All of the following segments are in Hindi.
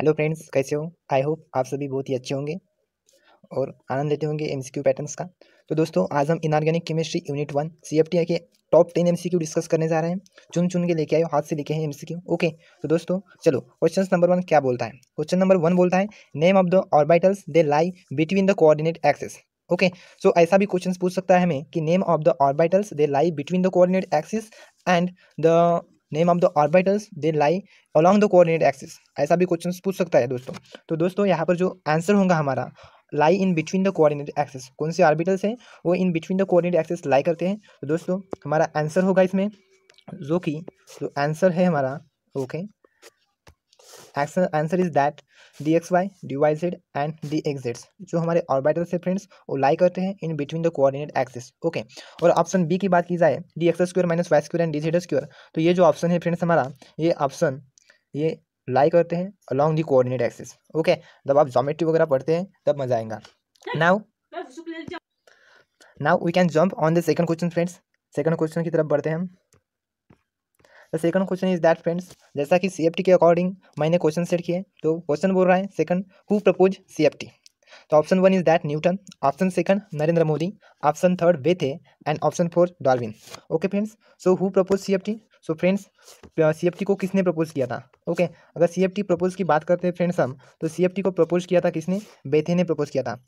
हेलो फ्रेंड्स कैसे हो आई होप आप सभी बहुत ही अच्छे होंगे और आनंद लेते होंगे एम पैटर्न्स का तो दोस्तों आज हम inorganic chemistry unit one C के टॉप टेन एम डिस्कस करने जा रहे हैं चुन चुन के लेके आए हाथ से लिखे हैं एम ओके तो दोस्तों चलो क्वेश्चन नंबर वन क्या बोलता है क्वेश्चन नंबर वन बोलता है name of the orbitals they lie between the coordinate axes okay so ऐसा भी क्वेश्चन पूछ सकता है हमें कि name of the orbitals they lie between the coordinate axis and the name of the orbitals they lie along the coordinate axis ऐसा भी क्वेश्चन पूछ सकता है दोस्तों तो दोस्तों यहाँ पर जो आंसर होगा हमारा lie in between the coordinate axis कौन से ऑर्बिटल्स हैं वो in between the coordinate axis lie करते हैं तो दोस्तों हमारा आंसर होगा इसमें जो कि जो आंसर है हमारा okay okay, answer is that D X Y D Y Z and D X Z जो हमारे ऑर्बिटल से फ्रेंड्स वो लाई करते हैं in between the coordinate axis okay और ऑप्शन बी की बात की जाए D X square minus Y square and D Z square तो ये जो ऑप्शन है फ्रेंड्स हमारा ये ऑप्शन ये लाई करते हैं along the coordinate axis okay जब आप जोमेट्री वगैरह पढ़ते हैं तब मजा आएगा now now we can jump on the second question friends second question की तरफ बढ़ते हैं हम the second question is that friends जैसा कि सी के अकॉर्डिंग मैंने क्वेश्चन सेट किए तो क्वेश्चन बोल रहा है सेकंड हु प्रपोज सी तो option one is that Newton option second Narendra Modi option third वे थे and option four Darwin okay friends so who propose C so friends C को किसने प्रपोज किया था ओके okay, अगर सी प्रपोज की बात करते हैं फ्रेंड्स हम तो सी को प्रपोज किया था किसने बेथे ने प्रपोज किया था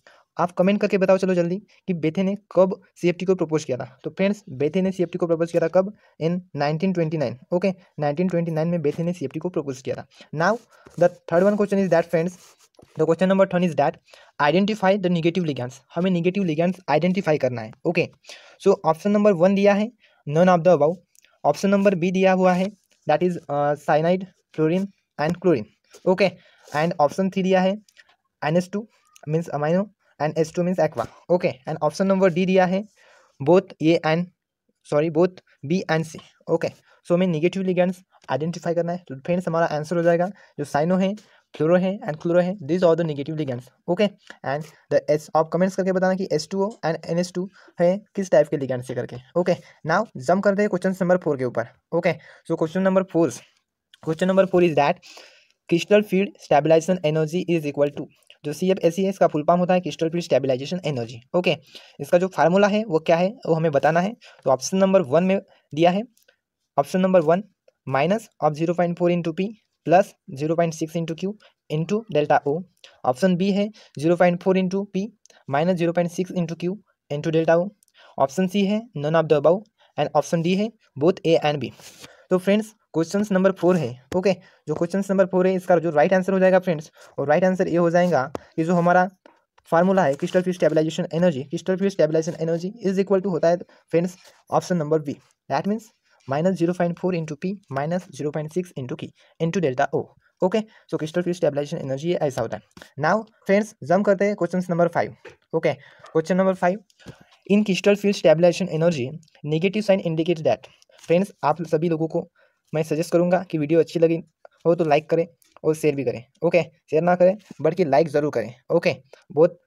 आप कमेंट करके बताओ चलो जल्दी कि बेथे ने कब सी को प्रपोज किया था तो फ्रेंड्स बेथे ने सी को प्रपोज किया था कब इन 1929 ओके 1929 में बेथे ने सी को प्रपोज किया था now the third one question is that friends the question number third is that identify the negative ligands हमें निगेटिव लिगेंस आइडेंटिफाई करना है okay so option number one दिया है none of the above option number B दिया हुआ है that is cyanide fluorine and chlorine okay and option three दिया है N S two means amino and S two means aqua okay and option number D दिया है both A and sorry both B and C okay so हमें निगेटिव लिगेंड्स आइडेंटिफाई करना है तो फ्रेंड्स हमारा आंसर हो जाएगा जो साइनो है है एंड है this are the negative ligands okay and the S आप कमेंट्स करके बताना कि S two O and N S two है किस टाइप के लिगेंड से करके ओके नाउ जम करते हैं क्वेश्चन नंबर फोर के ऊपर okay so question number four question number four is that crystal field stabilization energy is equal to जो सी एफ ए सी है इसका फुल फॉर्म होता है crystal field stabilization energy okay इसका जो फार्मूला है वो क्या है वो हमें बताना है तो ऑप्शन नंबर वन में दिया है option number one minus of zero point four into P plus zero point six into Q into delta O option B है zero point four into P minus zero point six into Q into delta O option C है none of the above and option D है बोथ ए एंड बी तो फ्रेंड्स क्वेश्चन नंबर फोर है ओके जो क्वेश्चन नंबर फोर है इसका जो राइट आंसर हो जाएगा फ्रेंड्स और राइट आंसर ये हो जाएगा कि जो हमारा फार्मूला है क्रिस्टल फ्यू स्टेबलाइजेशन एनर्जी क्रिस्टल फ्यू stabilization energy is equal to होता है friends option number B that means minus zero point four into P minus zero point six into Q into delta O okay so crystal की स्टेबलाइजेशन एनर्जी ऐसा होता है नाउ फ्रेंड्स जम करते हैं question number five okay question number five in crystal field stabilization energy negative sign indicate that friends आप सभी लोगों को मैं सजेस्ट करूंगा कि वीडियो अच्छी लगी हो तो लाइक करें और शेयर भी करें ओके शेयर ना करें बल्कि लाइक ज़रूर करें ओके बहुत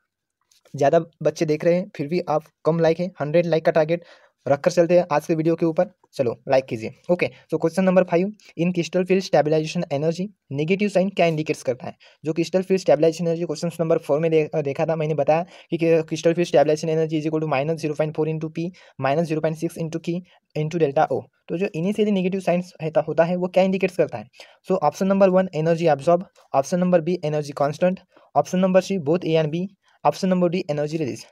ज़्यादा बच्चे देख रहे हैं फिर भी आप कम लाइक हैं हंड्रेड लाइक का टारगेट रखकर चलते हैं आज के वीडियो के ऊपर चलो लाइक कीजिए ओके तो question number five in crystal field stabilization energy negative sign क्या इंडिकेट्स करता है जो crystal field stabilization energy question number four में दे, देखा था मैंने बताया कि crystal field stabilization energy is equal to minus zero point four into P minus zero point six into Q into delta O तो जो इनिशियली नेगेटिव साइंस होता है वो क्या इंडिकेट्स करता है so option number one energy absorb option number B energy constant option number C both A and B option number D energy release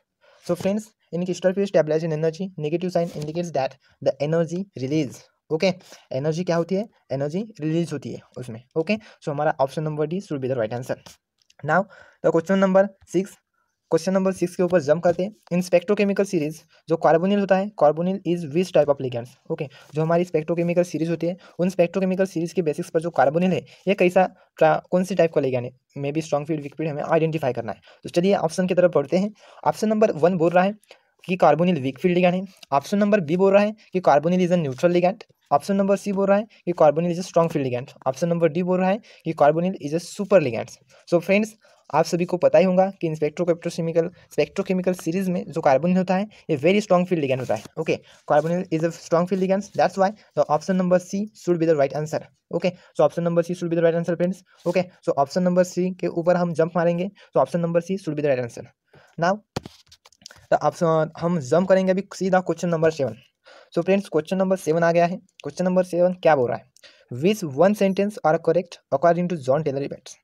so friends In crystal phase stabilization energy, negative sign indicates that the energy release okay okay? Energy क्या होती है एनर्जी रिलीज होती है उसमें ओके सो हमारा option number D should be the right answer now the question number six question number six के ऊपर जम करते हैं इन स्पेक्ट्रोकेमिकल सीरीज जो कार्बोनिल होता है carbonyl is which type of ligands okay जो हमारी स्पेक्ट्रोकेमिकल सीरीज होती है उन स्पेक्ट्रोकेमिकल सीरीज के बेसिस पर जो कार्बोनिल है ये कैसा कौन सी टाइप का लिगेंड है may be strong field weak field हमें आइडेंटिफाई करना है तो चलिए ऑप्शन की तरफ पढ़ते हैं ऑप्शन नंबर वन बोल रहा है कि कार्बोनिल वीक फील्ड लिगैंड है ऑप्शन नंबर बी बोल रहा है कि carbonyl is a neutral ligand option number C बोल रहा है कि carbonyl is a strong field ligand option number D बोल रहा है कि carbonyl is a super ligand so friends आप सभी को पता ही होगा कि इन स्पेक्ट्रोकेप्ट्रोकेमिकल स्पेक्ट्रोकेमिकल सीरीज में जो कार्बोनिल होता है ये वेरी स्ट्रॉन्ग फील्ड लिगैंड होता है okay carbonyl is a strong field ligand that's why the option number C should be the right answer okay so option number C should be the right answer friends okay so option number C के ऊपर हम जंप मारेंगे तो option number C should be the right answer now तो आप हम जम करेंगे अभी सीधा question number seven so friends question number seven आ गया है क्वेश्चन नंबर सेवन क्या बोल रहा है which one sentence are correct according to Jahn Teller effects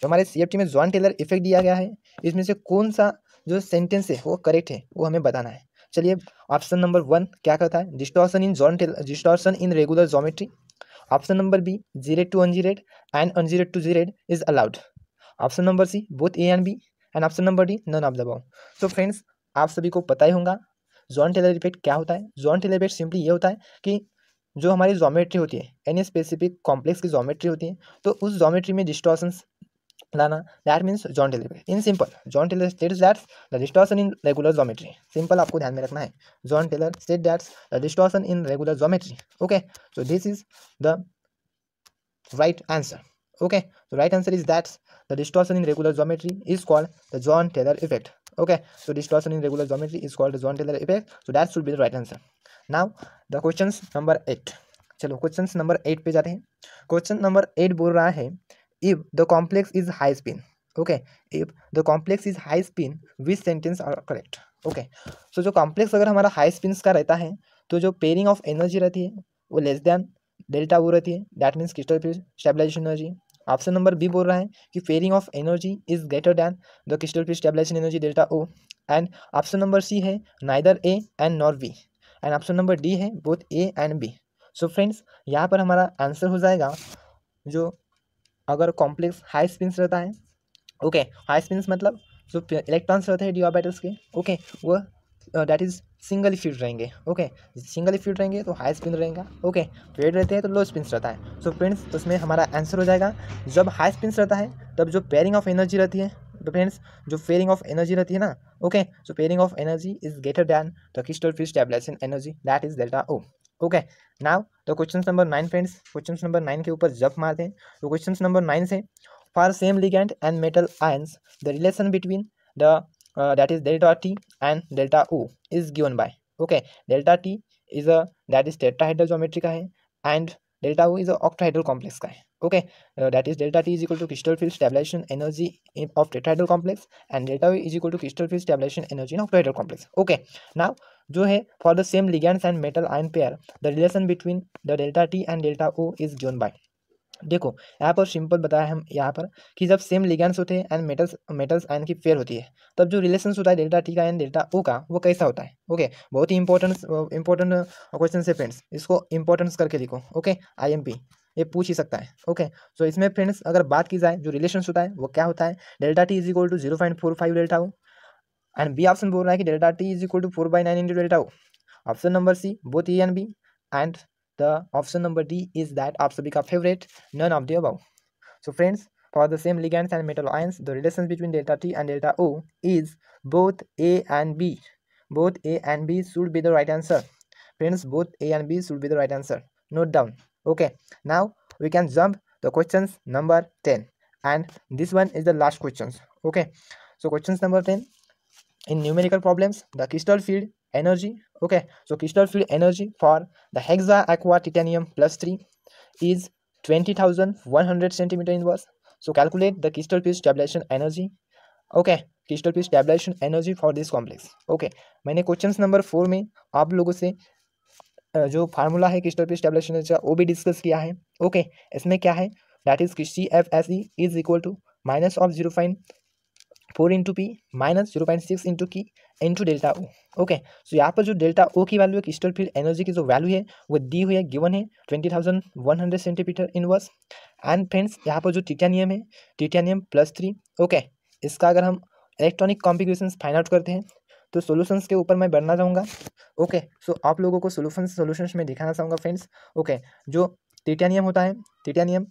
तो हमारे सी में जॉन टेलर इफेक्ट दिया गया है इसमें से कौन सा जो सेंटेंस है वो करेक्ट है वो हमें बताना है चलिए ऑप्शन नंबर वन क्या कहता है distortion in Jahn Teller distortion in regular geometry option number B zero to ungerade and ungerade to gerade is allowed option number C both A and B and option number D none of the above so friends आप सभी को पता ही होगा जॉन टेलर इफेक्ट क्या होता है जॉन टेलर इफेक्ट सिंपली ये होता है कि जो हमारी जोमेट्री होती है एनी स्पेसिफिक कॉम्प्लेक्स की जोमेट्री होती है तो उस जोमेट्री में डिस्टॉर्सन्स लाना that means Jahn Teller effect in simple Jahn Teller state that's the distortion in regular geometry simple आपको ध्यान में रखना है Jahn Teller state that's the distortion in regular geometry okay so this is the right answer okay so right answer is that's the distortion in regular geometry is called the John Teller effect Okay, so distortion in regular geometry is called horizontal effect. So that should be the right answer. Now the questions number eight. चलो क्वेश्चन नंबर एट पे जाते हैं क्वेश्चन नंबर एट बोल रहा है if the complex is high spin okay if the complex is high spin which sentence are correct okay so जो कॉम्प्लेक्स अगर हमारा हाई स्पिन का रहता है तो जो पेयरिंग ऑफ एनर्जी रहती है वो लेस देन डेल्टा वो रहती है that means crystal stabilization energy option number B बोल रहा है कि pairing of energy is greater than the crystal field stabilization energy delta O and option number C है neither A and nor B and option number D है both A and B so friends यहाँ पर हमारा आंसर हो जाएगा जो अगर कॉम्प्लेक्स हाई स्पिन रहता है ओके हाई स्पिन मतलब जो इलेक्ट्रॉन्स रहते हैं डिओबाइटल्स के ओके वह डैट इज सिंगल ही रहेंगे ओके सिंगल ही रहेंगे तो हाई स्पिन रहेगा ओके पेड रहते हैं तो लो स्पिन रहता है सो so, फ्रेंड्स उसमें हमारा आंसर हो जाएगा जब हाई स्पिन रहता है तब जो पेयरिंग ऑफ एनर्जी रहती है तो फ्रेंड्स जो पेयरिंग ऑफ एनर्जी रहती है ना okay so pairing of energy is greater than the crystal field stabilization energy that is delta O okay now तो question number nine friends question number nine के ऊपर जब मारते हैं तो क्वेश्चन नंबर नाइन से for same ligand and metal ions the relation between the uh, that is delta t and delta o is given by okay delta t is a that is tetrahedral geometry ka hai and delta o is a octahedral complex ka hai. okay uh, that is delta t is equal to crystal field stabilization energy of tetrahedral complex and delta o is equal to crystal field stabilization energy in octahedral complex okay now जो है for the same ligands and metal ion pair the relation between the delta t and delta O is given by देखो यहाँ पर सिंपल बताया हम यहाँ पर कि जब सेम लिगेंस होते हैं एंड मेटल्स मेटल्स आयन की फेयर होती है तब जो रिलेशन होता है डेल्टा टी का एंड डेल्टा ओ का वो कैसा होता है ओके बहुत ही इंपॉर्टेंट इंपॉर्टेंट क्वेश्चन है फ्रेंड्स इसको इंपॉर्टेंस करके लिखो ओके आई एम पी ये पूछ ही सकता है ओके सो so, इसमें फ्रेंड्स अगर बात की जाए जो रिलेशन होता है वो क्या होता है delta T is equal to zero point four five delta O and B option बोल रहा है कि delta T is equal to four by nine into delta O option number C both A and B and the option number D is that आप सभी का favorite none of the above. So friends, for the same ligands and metal ions, the relations between delta T and delta O is both A and B. Both A and B should be the right answer. Friends, both A and B should be the right answer. Note down. Okay, now we can jump the questions number 10 and this one is the last questions. Okay, so questions number 10 in numerical problems the crystal field energy okay so crystal field energy for the hexa aqua titanium plus 3 is 20100 centimeter inverse so calculate the crystal field stabilization energy okay crystal field stabilization energy for this complex okay maine questions number 4 mein aap logo se जो फार्मूला है क्रिस्टल की स्टेबलाइजेशन एनर्जी वो भी डिस्कस किया है ओके okay, इसमें क्या है that is C F S E is equal to minus of zero point four into P minus zero point six into Q into delta O okay so यहाँ पर जो डेल्टा ओ की वैल्यू है क्रिस्टल फील्ड एनर्जी की जो वैल्यू है वो दी हुई है गिवन है twenty thousand one hundred centimetre inverse and friends यहाँ पर जो टिटानियम है टिटानियम प्लस थ्री ओके इसका अगर हम इलेक्ट्रॉनिक कॉम्पिकेशन फाइंड आउट करते हैं तो सॉल्यूशंस के ऊपर मैं बढ़ना चाहूँगा ओके सो आप लोगों को सोलूशन सोल्यूशंस में दिखाना चाहूँगा फ्रेंड्स ओके जो टिटानियम होता है टिटानियम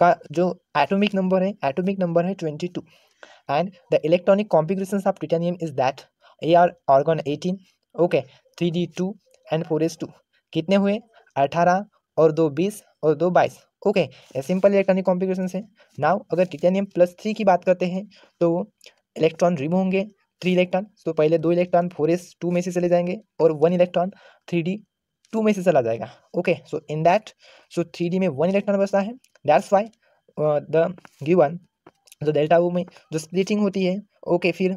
का जो एटोमिक नंबर है एटोमिक नंबर है twenty two and the electronic configurations of titanium is that AR argon 18 okay three D two and four S two कितने हुए अठारह और दो बीस और दो बाईस ओके सिंपल इलेक्ट्रॉनिक कॉम्प्लिकेशन है नाव अगर टिटेनियम प्लस थ्री की बात करते हैं तो इलेक्ट्रॉन रिमूव होंगे थ्री इलेक्ट्रॉन तो पहले दो इलेक्ट्रॉन फोर एस टू में से चले जाएंगे और one electron three D two में से चला जाएगा okay so in that so three D में वन इलेक्ट्रॉन बचता है दैट्स वाई द गिवन तो डेल्टा ओ में जो स्प्लिटिंग होती है ओके फिर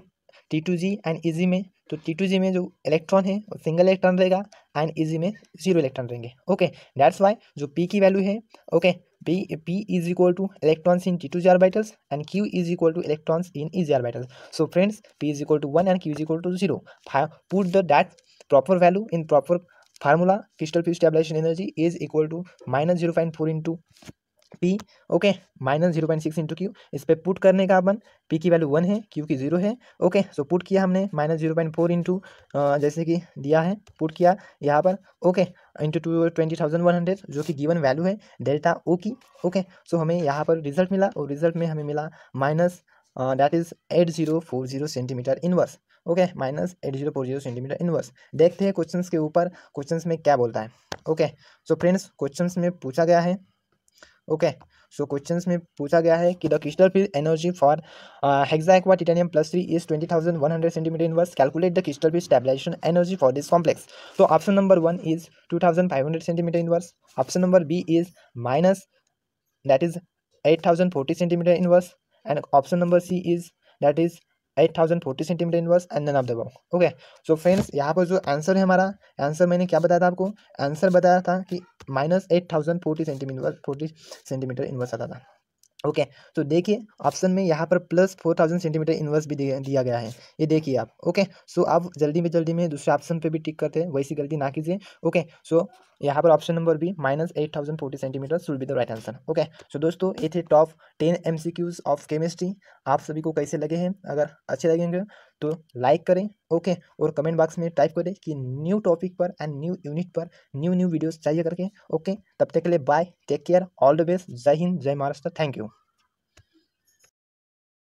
T two G and E G में तो टी टू जी में जो इलेक्ट्रॉन है वो सिंगल इलेक्ट्रॉन रहेगा एंड ईजी e में जीरो इलेक्ट्रॉन रहेंगे ओके डैट्स वाई जो पी की वैल्यू है okay P P is equal to electrons in T two G orbitals and Q is equal to electrons in E G orbitals so friends P is equal to one and Q is equal to zero put the that proper value in proper formula crystal फ्यू stabilization energy is equal to minus zero point four into P okay minus zero point six into Q इस पर पुट करने का अपन पी की वैल्यू वन है क्यू की जीरो है ओके सो पुट किया हमने minus zero point four into जैसे कि दिया है पुट किया यहाँ पर okay into two twenty thousand one hundred जो कि गिवन वैल्यू है डेल्टा ओ की ओके सो हमें यहाँ पर रिजल्ट मिला और रिजल्ट में हमें मिला minus that is eight zero four zero centimetre inverse okay minus eight zero four zero centimetre inverse देखते हैं क्वेश्चन के ऊपर क्वेश्चन में क्या बोलता है ओके सो फ्रेंड्स क्वेश्चन में पूछा गया है ओके सो क्वेश्चन में पूछा गया है कि the crystal field energy for hexa aqua titanium plus three is twenty thousand one hundred centimetre inverse calculate the crystal field stabilization energy for this complex तो option number one is two thousand five hundred centimetre inverse option number B is minus that is eight thousand forty centimetre inverse and option number C is that is eight thousand forty centimetre inverse and then आप दबाओ ओके सो फ्रेंड्स यहाँ पर जो आंसर है हमारा आंसर मैंने क्या बताया था आपको आंसर बताया था कि minus eight thousand forty centimetre forty centimetre inverse आता था ओके okay, तो देखिए ऑप्शन में यहाँ पर plus four thousand centimetre inverse भी दिया गया है ये देखिए आप ओके okay, सो so आप जल्दी में जल्दी में दूसरे ऑप्शन पे भी टिक करते हैं वैसी गलती ना कीजिए ओके सो यहाँ पर option number B minus eight thousand forty centimetre should be the right answer okay so दोस्तों ये थे top ten M of chemistry आप सभी को कैसे लगे हैं अगर अच्छे लगेंगे तो लाइक करें ओके और कमेंट बॉक्स में टाइप करें कि न्यू टॉपिक पर एंड न्यू यूनिट पर न्यू न्यू वीडियोस चाहिए करके ओके तब तक के लिए bye take care all the best जय हिंद जय महाराष्ट्र थैंक यू